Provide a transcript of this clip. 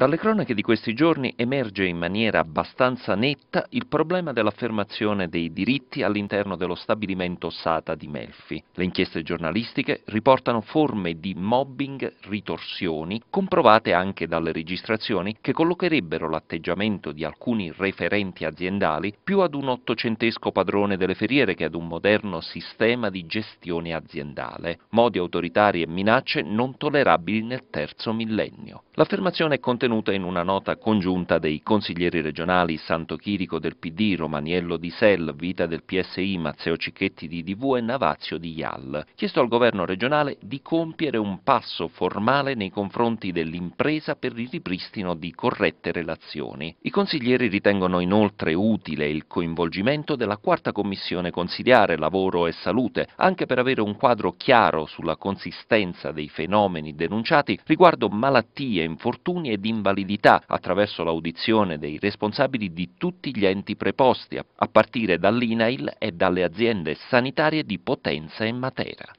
Dalle cronache di questi giorni emerge in maniera abbastanza netta il problema dell'affermazione dei diritti all'interno dello stabilimento SATA di Melfi. Le inchieste giornalistiche riportano forme di mobbing, ritorsioni, comprovate anche dalle registrazioni, che collocherebbero l'atteggiamento di alcuni referenti aziendali più ad un ottocentesco padrone delle feriere che ad un moderno sistema di gestione aziendale. Modi autoritari e minacce non tollerabili nel terzo millennio. L'affermazione è contenuta contenuta in una nota congiunta dei consiglieri regionali Santo Chirico del PD, Romaniello di Sell, Vita del PSI, Mazzeo Cicchetti di DV e Navazio di IAL, chiesto al governo regionale di compiere un passo formale nei confronti dell'impresa per il ripristino di corrette relazioni. I consiglieri ritengono inoltre utile il coinvolgimento della quarta commissione consigliare lavoro e salute, anche per avere un quadro chiaro sulla consistenza dei fenomeni denunciati riguardo malattie, infortuni ed infortuni convalidità attraverso l'audizione dei responsabili di tutti gli enti preposti, a partire dall'INAIL e dalle aziende sanitarie di Potenza e Matera.